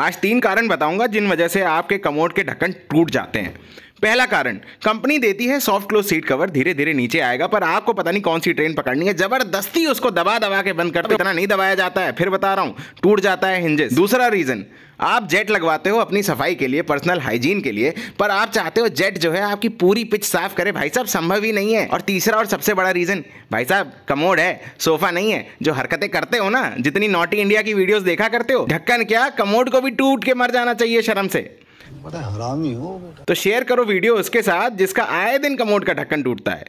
आज तीन कारण बताऊंगा जिन वजह से आपके कमोड के ढक्कन टूट जाते हैं पहला कारण कंपनी देती है सॉफ्ट क्लोज सीट कवर धीरे धीरे नीचे आएगा पर आपको पता नहीं कौन सी ट्रेन पकड़नी है जबरदस्ती उसको दबा दबा के बंद करते इतना नहीं दबाया जाता है फिर बता रहा हूँ टूट जाता है हिंजेस दूसरा रीजन आप जेट लगवाते हो अपनी सफाई के लिए पर्सनल हाइजीन के लिए पर आप चाहते हो जेट जो है आपकी पूरी पिच साफ करे भाई साहब संभव ही नहीं है और तीसरा और सबसे बड़ा रीजन भाई साहब कमोड है सोफा नहीं है जो हरकतें करते हो ना जितनी नॉटी इंडिया की वीडियोस देखा करते हो ढक्कन क्या कमोड को भी टूट के मर जाना चाहिए शर्म से हो तो शेयर करो वीडियो उसके साथ जिसका आए दिन कमोड का ढक्कन टूटता है